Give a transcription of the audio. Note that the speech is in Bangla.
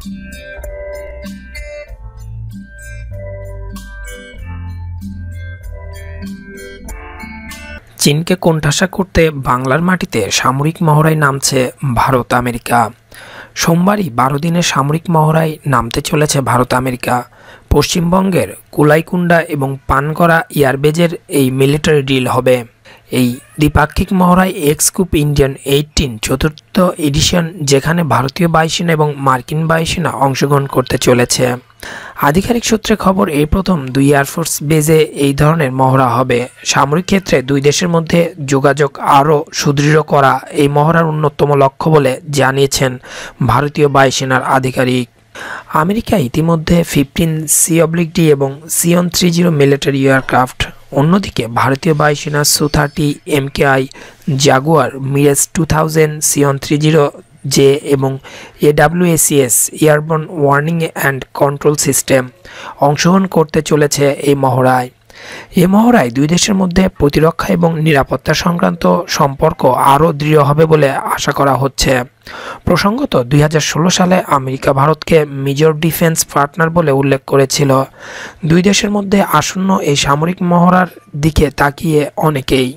চীনকে কোণঠাসা করতে বাংলার মাটিতে সামরিক মহড়ায় নামছে ভারত আমেরিকা সোমবারই বারো দিনে সামরিক মহড়ায় নামতে চলেছে ভারত আমেরিকা পশ্চিমবঙ্গের কুলাইকুণ্ডা এবং পানকরা ইয়ারবেজের এই মিলিটারি ডিল হবে এই দ্বিপাক্ষিক মহড়ায় এক্সকুপ ইন্ডিয়ান এইটিন চতুর্থ এডিশন যেখানে ভারতীয় বায়ুসেনা এবং মার্কিন বায়ুসেনা অংশগ্রহণ করতে চলেছে আধিকারিক সূত্রে খবর এই প্রথম দুই এয়ারফোর্স বেজে এই ধরনের মহড়া হবে সামরিক ক্ষেত্রে দুই দেশের মধ্যে যোগাযোগ আরও সুদৃঢ় করা এই মহড়ার অন্যতম লক্ষ্য বলে জানিয়েছেন ভারতীয় বায়ুসেনার আধিকারিক আমেরিকা ইতিমধ্যে ফিফটিন সি অবলিক ডি এবং C one three zero military aircraft অন্যদিকে ভারতীয় বায়ুসেনা Su thirty I Jaguar Mirage two thousand C one three zero J এবং AWACS airborne warning and control system অংশগ্রহণ করতে চলেছে এই মহড়ায় এ মহড়ায় দুই দেশের মধ্যে প্রতিরক্ষা এবং নিরাপত্তা সংক্রান্ত সম্পর্ক আরও দৃঢ় হবে বলে আশা করা হচ্ছে প্রসঙ্গত দুই সালে আমেরিকা ভারতকে মেজর ডিফেন্স পার্টনার বলে উল্লেখ করেছিল দুই দেশের মধ্যে আসন্ন এই সামরিক মহড়ার দিকে তাকিয়ে অনেকেই